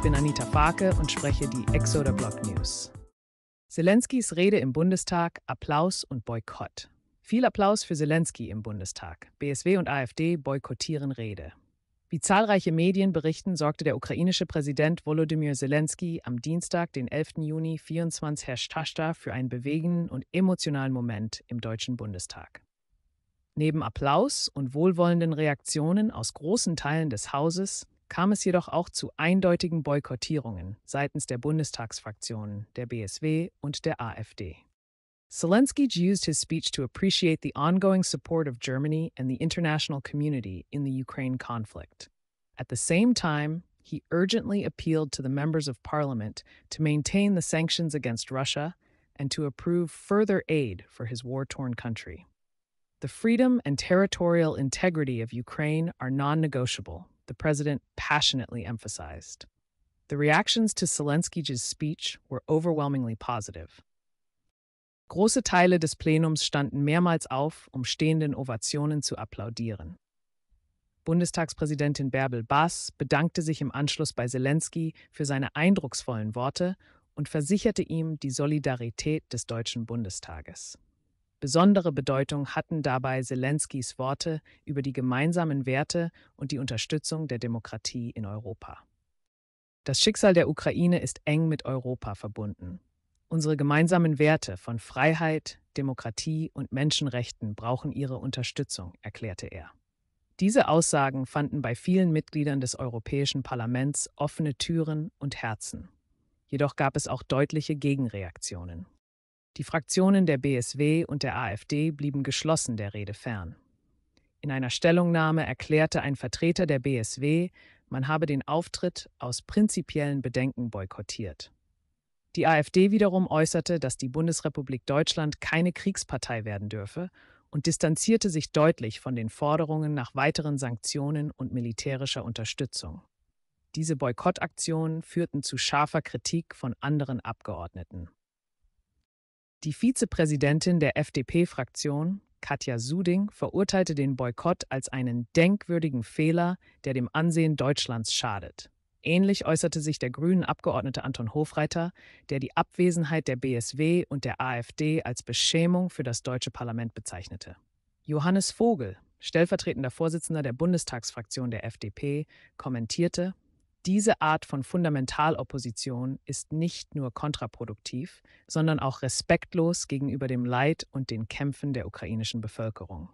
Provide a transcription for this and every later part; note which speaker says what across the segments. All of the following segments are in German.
Speaker 1: Ich bin Anita Farke und spreche die Exoder Block News. Zelenskys Rede im Bundestag, Applaus und Boykott. Viel Applaus für Zelensky im Bundestag. BSW und AfD boykottieren Rede. Wie zahlreiche Medien berichten, sorgte der ukrainische Präsident Volodymyr Zelensky am Dienstag, den 11. Juni 24 Herr für einen bewegenden und emotionalen Moment im Deutschen Bundestag. Neben Applaus und wohlwollenden Reaktionen aus großen Teilen des Hauses kam es jedoch auch zu eindeutigen Boykottierungen seitens der Bundestagsfraktionen, der BSW und der AfD. Zelensky used his speech to appreciate the ongoing support of Germany and the international community in the Ukraine conflict. At the same time, he urgently appealed to the members of parliament to maintain the sanctions against Russia and to approve further aid for his war torn country. The freedom and territorial integrity of Ukraine are non negotiable, the president passionately emphasized. The reactions to Zelensky's speech were overwhelmingly positive. Große Teile des Plenums standen mehrmals auf, um stehenden Ovationen zu applaudieren. Bundestagspräsidentin Bärbel Baas bedankte sich im Anschluss bei Zelensky für seine eindrucksvollen Worte und versicherte ihm die Solidarität des Deutschen Bundestages. Besondere Bedeutung hatten dabei Zelenskys Worte über die gemeinsamen Werte und die Unterstützung der Demokratie in Europa. Das Schicksal der Ukraine ist eng mit Europa verbunden. Unsere gemeinsamen Werte von Freiheit, Demokratie und Menschenrechten brauchen ihre Unterstützung, erklärte er. Diese Aussagen fanden bei vielen Mitgliedern des Europäischen Parlaments offene Türen und Herzen. Jedoch gab es auch deutliche Gegenreaktionen. Die Fraktionen der BSW und der AfD blieben geschlossen der Rede fern. In einer Stellungnahme erklärte ein Vertreter der BSW, man habe den Auftritt aus prinzipiellen Bedenken boykottiert. Die AfD wiederum äußerte, dass die Bundesrepublik Deutschland keine Kriegspartei werden dürfe und distanzierte sich deutlich von den Forderungen nach weiteren Sanktionen und militärischer Unterstützung. Diese Boykottaktionen führten zu scharfer Kritik von anderen Abgeordneten. Die Vizepräsidentin der FDP-Fraktion, Katja Suding, verurteilte den Boykott als einen denkwürdigen Fehler, der dem Ansehen Deutschlands schadet. Ähnlich äußerte sich der grünen Abgeordnete Anton Hofreiter, der die Abwesenheit der BSW und der AfD als Beschämung für das deutsche Parlament bezeichnete. Johannes Vogel, stellvertretender Vorsitzender der Bundestagsfraktion der FDP, kommentierte, diese Art von Fundamentalopposition ist nicht nur kontraproduktiv, sondern auch respektlos gegenüber dem Leid und den Kämpfen der ukrainischen Bevölkerung.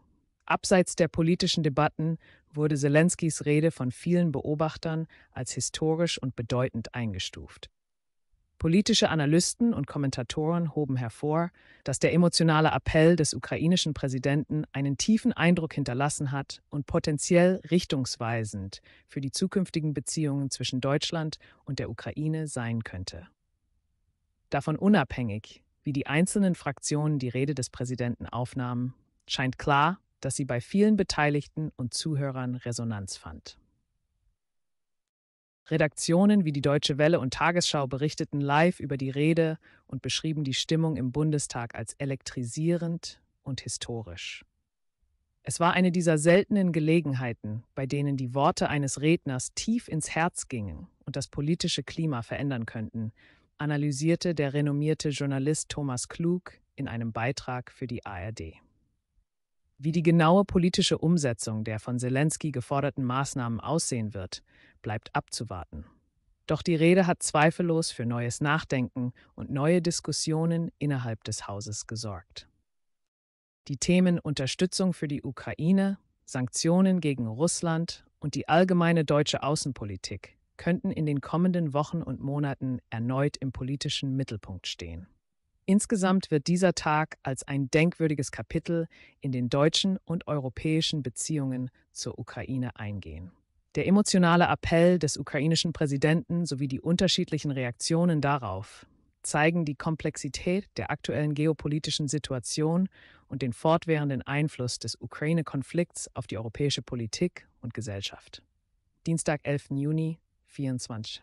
Speaker 1: Abseits der politischen Debatten wurde Zelenskys Rede von vielen Beobachtern als historisch und bedeutend eingestuft. Politische Analysten und Kommentatoren hoben hervor, dass der emotionale Appell des ukrainischen Präsidenten einen tiefen Eindruck hinterlassen hat und potenziell richtungsweisend für die zukünftigen Beziehungen zwischen Deutschland und der Ukraine sein könnte. Davon unabhängig, wie die einzelnen Fraktionen die Rede des Präsidenten aufnahmen, scheint klar, dass sie bei vielen Beteiligten und Zuhörern Resonanz fand. Redaktionen wie die Deutsche Welle und Tagesschau berichteten live über die Rede und beschrieben die Stimmung im Bundestag als elektrisierend und historisch. Es war eine dieser seltenen Gelegenheiten, bei denen die Worte eines Redners tief ins Herz gingen und das politische Klima verändern könnten, analysierte der renommierte Journalist Thomas Klug in einem Beitrag für die ARD. Wie die genaue politische Umsetzung der von Zelensky geforderten Maßnahmen aussehen wird, bleibt abzuwarten. Doch die Rede hat zweifellos für neues Nachdenken und neue Diskussionen innerhalb des Hauses gesorgt. Die Themen Unterstützung für die Ukraine, Sanktionen gegen Russland und die allgemeine deutsche Außenpolitik könnten in den kommenden Wochen und Monaten erneut im politischen Mittelpunkt stehen. Insgesamt wird dieser Tag als ein denkwürdiges Kapitel in den deutschen und europäischen Beziehungen zur Ukraine eingehen. Der emotionale Appell des ukrainischen Präsidenten sowie die unterschiedlichen Reaktionen darauf zeigen die Komplexität der aktuellen geopolitischen Situation und den fortwährenden Einfluss des Ukraine-Konflikts auf die europäische Politik und Gesellschaft. Dienstag, 11. Juni 24.